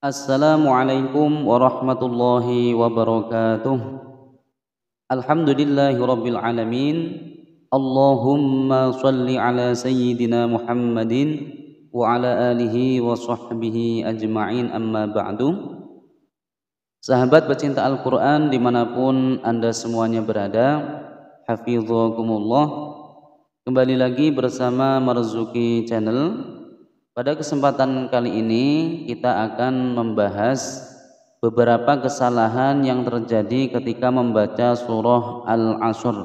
Assalamualaikum warahmatullahi wabarakatuh Alhamdulillahi rabbil alamin Allahumma salli ala sayyidina Muhammadin wa ala alihi wa sahbihi ajma'in amma ba'du Sahabat pecinta Al-Quran dimanapun anda semuanya berada Hafizhukumullah Kembali lagi bersama Marzuki Channel pada kesempatan kali ini kita akan membahas beberapa kesalahan yang terjadi ketika membaca surah Al-Asr.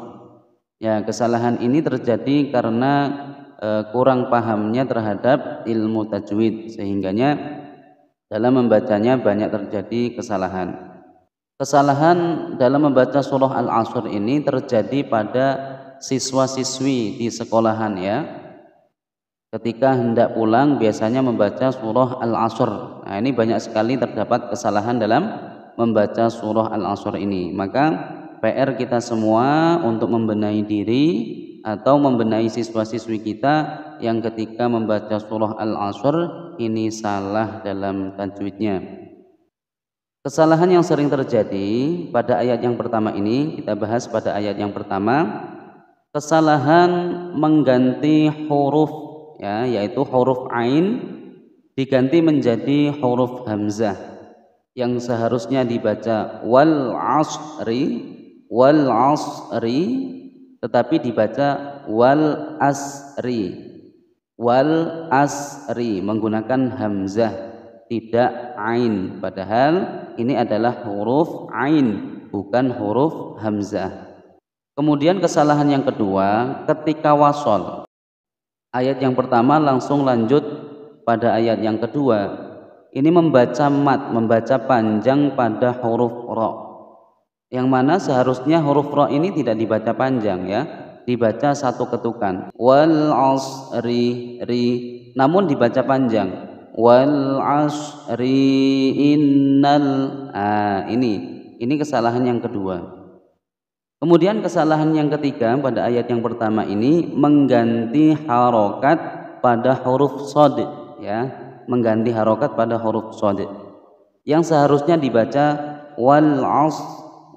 Ya, kesalahan ini terjadi karena e, kurang pahamnya terhadap ilmu tajwid sehingganya dalam membacanya banyak terjadi kesalahan. Kesalahan dalam membaca surah Al-Asr ini terjadi pada siswa-siswi di sekolahan ya ketika hendak pulang biasanya membaca surah Al-Asr. Nah, ini banyak sekali terdapat kesalahan dalam membaca surah Al-Asr ini. Maka PR kita semua untuk membenahi diri atau membenahi siswa-siswi kita yang ketika membaca surah Al-Asr ini salah dalam tajwidnya. Kesalahan yang sering terjadi pada ayat yang pertama ini kita bahas pada ayat yang pertama kesalahan mengganti huruf ya yaitu huruf ain diganti menjadi huruf hamzah yang seharusnya dibaca wal asri wal asri tetapi dibaca wal asri wal asri menggunakan hamzah tidak ain padahal ini adalah huruf ain bukan huruf hamzah kemudian kesalahan yang kedua ketika wasol ayat yang pertama langsung lanjut pada ayat yang kedua ini membaca mat, membaca panjang pada huruf ro yang mana seharusnya huruf ro ini tidak dibaca panjang ya dibaca satu ketukan wal asri ri namun dibaca panjang wal asri innal ah, ini ini kesalahan yang kedua Kemudian kesalahan yang ketiga pada ayat yang pertama ini mengganti harokat pada huruf sod ya, mengganti harokat pada huruf sod yang seharusnya dibaca wal as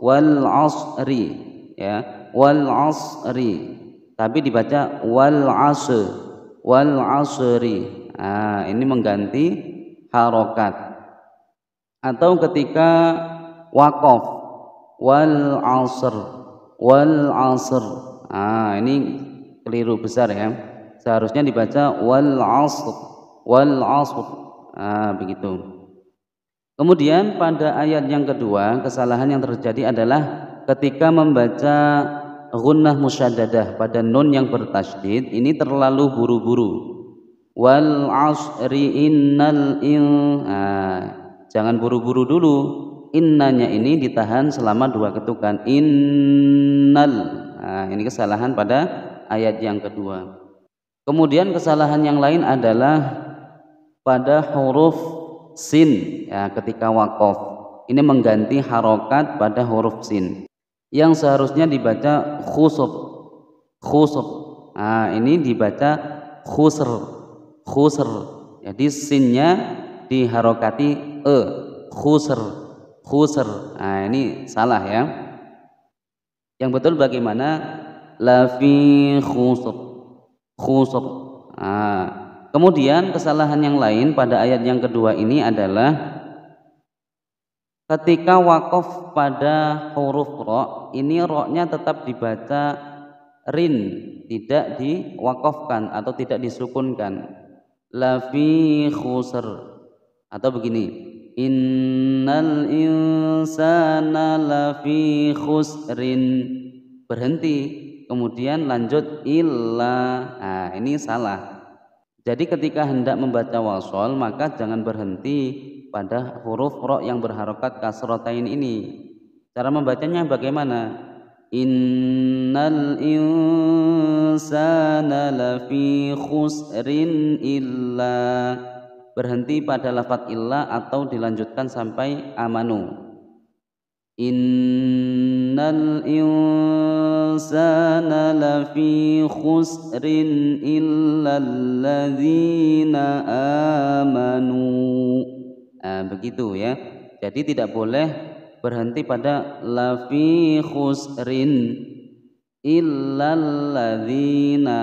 wal asri ya, wal asri tapi dibaca wal as wal asri. Nah, ini mengganti harokat atau ketika wakof wal asr wal asr ah ini keliru besar ya seharusnya dibaca wal asr wal asr ah begitu kemudian pada ayat yang kedua kesalahan yang terjadi adalah ketika membaca gunnah musyaddadah pada nun yang bertasydid ini terlalu buru-buru wal asri innal in ah, jangan buru-buru dulu innanya ini ditahan selama dua ketukan innal nah, ini kesalahan pada ayat yang kedua kemudian kesalahan yang lain adalah pada huruf sin ya ketika wakof ini mengganti harokat pada huruf sin yang seharusnya dibaca khusuf khusuf nah, ini dibaca khusr khusr jadi sinnya diharokati e khusr khusr. Nah, ini salah ya. Yang betul bagaimana? Lafi khusr. Khusr. Nah, kemudian kesalahan yang lain pada ayat yang kedua ini adalah ketika wakaf pada huruf ro, ini roknya tetap dibaca rin, tidak diwakafkan atau tidak disukunkan. Lafi khusr. Atau begini, Innal insana lafi khusrin. Berhenti, kemudian lanjut illa. Nah, ini salah. Jadi ketika hendak membaca wasol, maka jangan berhenti pada huruf ro yang berharokat kasrotain ini. Cara membacanya bagaimana? Innal insana lafi khusrin illa berhenti pada lafat illa atau dilanjutkan sampai amanu innal insana lafi khusrin illa amanu nah, begitu ya jadi tidak boleh berhenti pada lafi khusrin illalladzina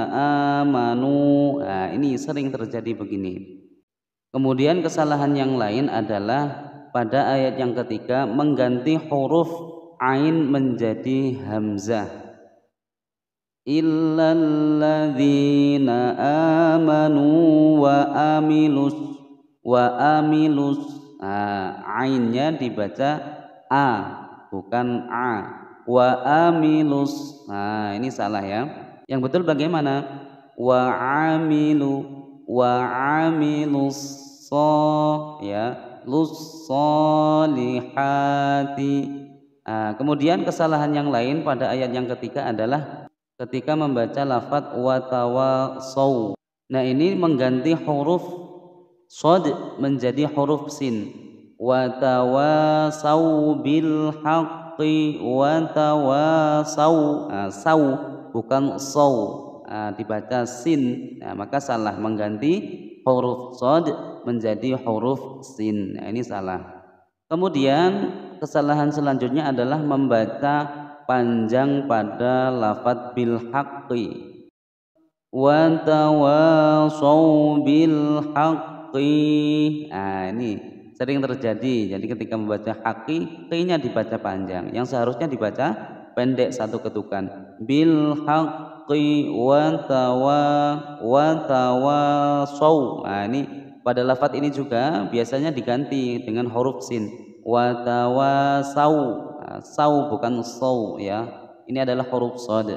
amanu nah, ini sering terjadi begini Kemudian kesalahan yang lain adalah pada ayat yang ketiga mengganti huruf ain menjadi hamzah. Illalladzina amanu wa amilus wa amilus. Nah, ainnya dibaca a bukan a. Wa amilus. Nah, ini salah ya. Yang betul bagaimana? Wa amilu wa amilus so ya lus Nah, kemudian kesalahan yang lain pada ayat yang ketiga adalah ketika membaca lafat so Nah ini mengganti huruf sod menjadi huruf sin. watawa sau bil haqqi watawa Nah, saw bukan saw uh, dibaca sin ya, maka salah mengganti huruf sod menjadi huruf sin ya, ini salah kemudian kesalahan selanjutnya adalah membaca panjang pada lafad bil haqqi wa tawasaw bil haqqi nah, ini sering terjadi. Jadi ketika membaca haki, kayaknya dibaca panjang. Yang seharusnya dibaca pendek satu ketukan bil haqqi wa tawa wa tawasaw nah ini pada lafat ini juga biasanya diganti dengan huruf sin wa tawa sau nah, saw bukan saw ya ini adalah huruf sod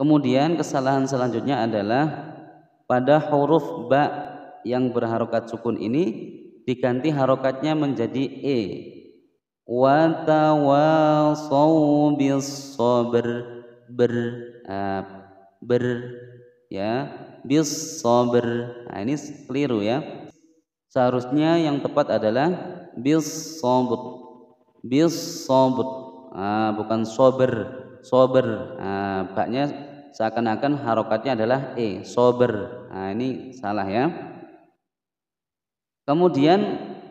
kemudian kesalahan selanjutnya adalah pada huruf ba yang berharokat sukun ini diganti harokatnya menjadi e watawasau bis sabr ber ber ya bis sabr nah, ini keliru ya seharusnya yang tepat adalah bis sabr bis sabr nah, bukan sober sober nah, baknya seakan-akan harokatnya adalah e sober nah, ini salah ya kemudian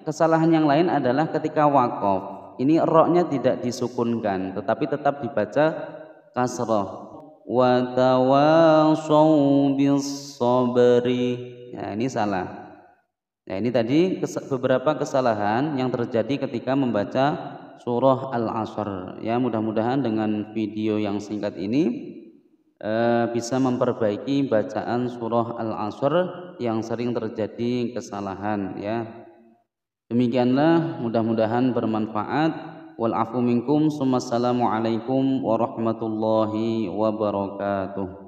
kesalahan yang lain adalah ketika wakaf ini roknya tidak disukunkan, tetapi tetap dibaca kasroh. Watawasau bisabri Ya, ini salah. Ya, ini tadi beberapa kesalahan yang terjadi ketika membaca surah Al-Asr. Ya, mudah-mudahan dengan video yang singkat ini eh, bisa memperbaiki bacaan surah Al-Asr yang sering terjadi kesalahan ya Demikianlah mudah-mudahan bermanfaat. Wal afu minkum. Assalamualaikum warahmatullahi wabarakatuh.